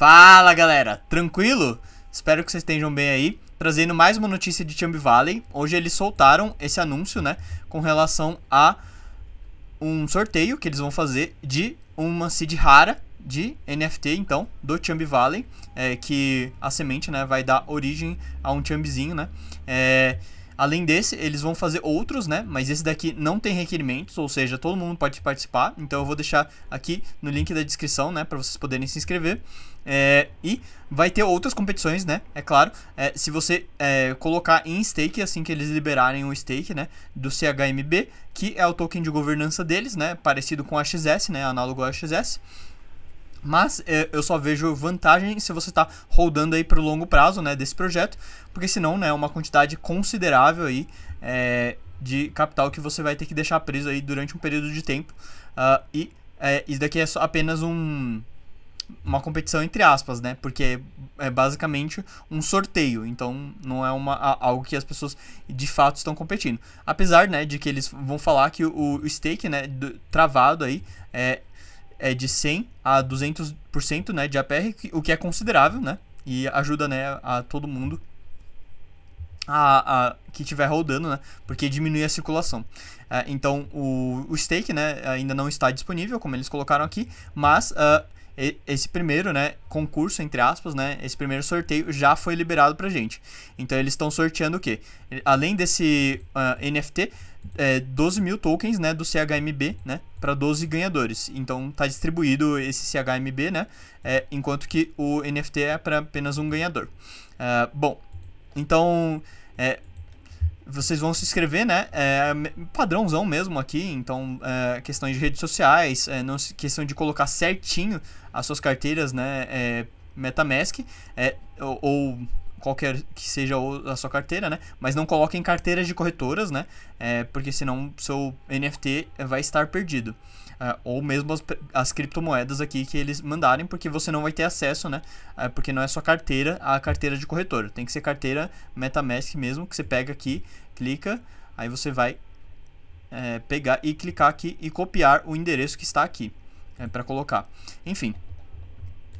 Fala galera, tranquilo? Espero que vocês estejam bem aí. Trazendo mais uma notícia de Chambi Valley. Hoje eles soltaram esse anúncio, né? Com relação a um sorteio que eles vão fazer de uma seed rara de NFT, então, do Chambi Valley. É, que a semente, né? Vai dar origem a um Chambizinho, né? É Além desse, eles vão fazer outros, né? Mas esse daqui não tem requerimentos, ou seja, todo mundo pode participar. Então eu vou deixar aqui no link da descrição, né? Para vocês poderem se inscrever. É, e vai ter outras competições, né? É claro, é, se você é, colocar em stake, assim que eles liberarem o stake, né? Do CHMB, que é o token de governança deles, né? Parecido com o XS, né? Análogo a XS. Mas é, eu só vejo vantagem se você está rodando aí para o longo prazo né, desse projeto, porque senão né, é né, uma quantidade considerável aí, é, de capital que você vai ter que deixar preso aí durante um período de tempo. Uh, e é, isso daqui é só apenas um, uma competição entre aspas, né? Porque é basicamente um sorteio, então não é uma, algo que as pessoas de fato estão competindo. Apesar, né, de que eles vão falar que o, o stake, né, do, travado aí, é, é de 100 a 200% né, de APR, o que é considerável, né? E ajuda né, a todo mundo a, a, que estiver rodando, né? Porque diminui a circulação. É, então o, o stake né, ainda não está disponível, como eles colocaram aqui, mas uh, esse primeiro, né, concurso, entre aspas, né, esse primeiro sorteio já foi liberado pra gente. Então eles estão sorteando o quê? Além desse uh, ah, NFT, é, 12 mil tokens, né, do CHMB, né, para 12 ganhadores. Então tá distribuído esse CHMB, né, é, enquanto que o NFT é para apenas um ganhador. Uh, bom, então... É, vocês vão se inscrever, né? É, é padrãozão mesmo aqui, então é, questões de redes sociais, é, não, questão de colocar certinho as suas carteiras, né? É, MetaMask, é, ou, ou qualquer que seja a sua carteira, né? Mas não coloquem carteiras de corretoras, né? É, porque senão seu NFT vai estar perdido. É, ou mesmo as, as, criptomoedas aqui que eles mandarem, porque você não vai ter acesso, né? É, porque não é sua carteira a carteira de corretora. Tem que ser carteira MetaMask mesmo, que você pega aqui, clica, aí você vai é, pegar e clicar aqui e copiar o endereço que está aqui é, para colocar. Enfim,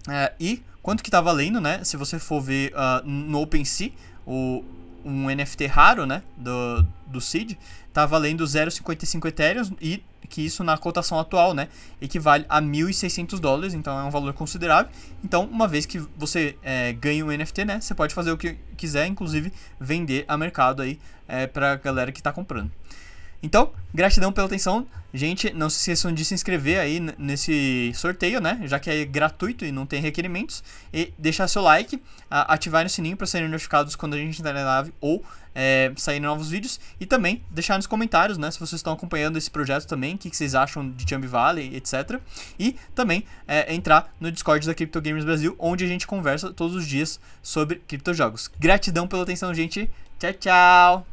é, e quanto que tá valendo, né? Se você for ver uh, no OpenSea, o, um NFT raro, né? Do, do seed, tá valendo 0,55 Ethereum e que isso na cotação atual, né, equivale a 1.600 dólares, então é um valor considerável. Então, uma vez que você é, ganha um NFT, né, você pode fazer o que quiser, inclusive vender a mercado aí é, para galera que está comprando. Então, gratidão pela atenção. Gente, não se esqueçam de se inscrever aí nesse sorteio, né? Já que é gratuito e não tem requerimentos. E deixar seu like, ativar o sininho para serem notificados quando a gente entrar na live ou é, sair novos vídeos. E também deixar nos comentários, né? Se vocês estão acompanhando esse projeto também, o que, vocês acham de Jump Valley, etc. E também é, entrar no Discord da Crypto Games Brasil, onde a gente conversa todos os dias sobre criptojogos. Gratidão pela atenção, gente. Tchau, tchau!